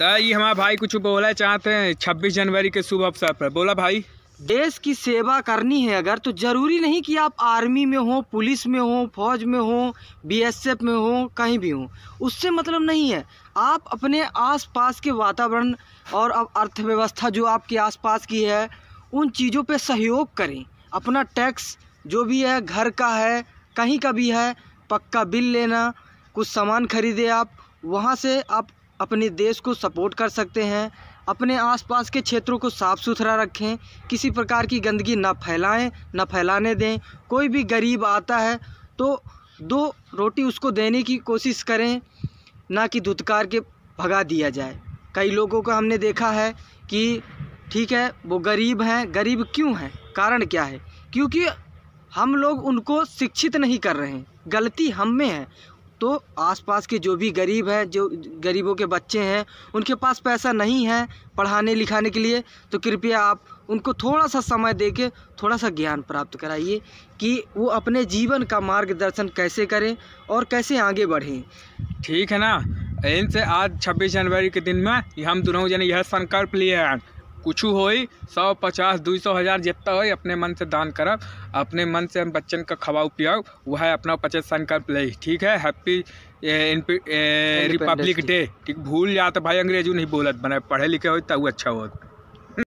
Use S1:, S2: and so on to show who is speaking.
S1: तो ये हमारा भाई कुछ बोला चाहते हैं छब्बीस जनवरी के शुभ अवसर पर बोला भाई
S2: देश की सेवा करनी है अगर तो ज़रूरी नहीं कि आप आर्मी में हो पुलिस में हो फौज में हो बीएसएफ में हो कहीं भी हो उससे मतलब नहीं है आप अपने आसपास के वातावरण और अर्थव्यवस्था जो आपके आसपास की है उन चीज़ों पे सहयोग करें अपना टैक्स जो भी है घर का है कहीं का भी है पक्का बिल लेना कुछ सामान खरीदे आप वहाँ से आप अपने देश को सपोर्ट कर सकते हैं अपने आसपास के क्षेत्रों को साफ़ सुथरा रखें किसी प्रकार की गंदगी ना फैलाएं ना फैलाने दें कोई भी गरीब आता है तो दो रोटी उसको देने की कोशिश करें ना कि धुतकार के भगा दिया जाए कई लोगों को हमने देखा है कि ठीक है वो गरीब हैं गरीब क्यों हैं कारण क्या है क्योंकि हम लोग उनको शिक्षित नहीं कर रहे हैं गलती हम में है तो आसपास के जो भी गरीब हैं जो गरीबों के बच्चे हैं उनके पास पैसा नहीं है पढ़ाने लिखाने के लिए तो कृपया आप उनको थोड़ा सा समय दे के थोड़ा सा ज्ञान प्राप्त कराइए कि वो अपने जीवन का मार्गदर्शन कैसे करें और कैसे आगे बढ़ें
S1: ठीक है ना इनसे आज 26 जनवरी के दिन में हम दोनों जने यह संकल्प लिए हैं कुछ हो सौ पचास दू सौ हज़ार जितना हो अपने मन से दान करब अपने मन से हम बच्चन का खवाओ पियाओ वह अपना पचास संकल्प ले ठीक है हैप्पी रिपब्लिक डे ठीक भूल जात भाई अंग्रेजी नहीं बोलत बना पढ़े लिखे हो तब अच्छा हो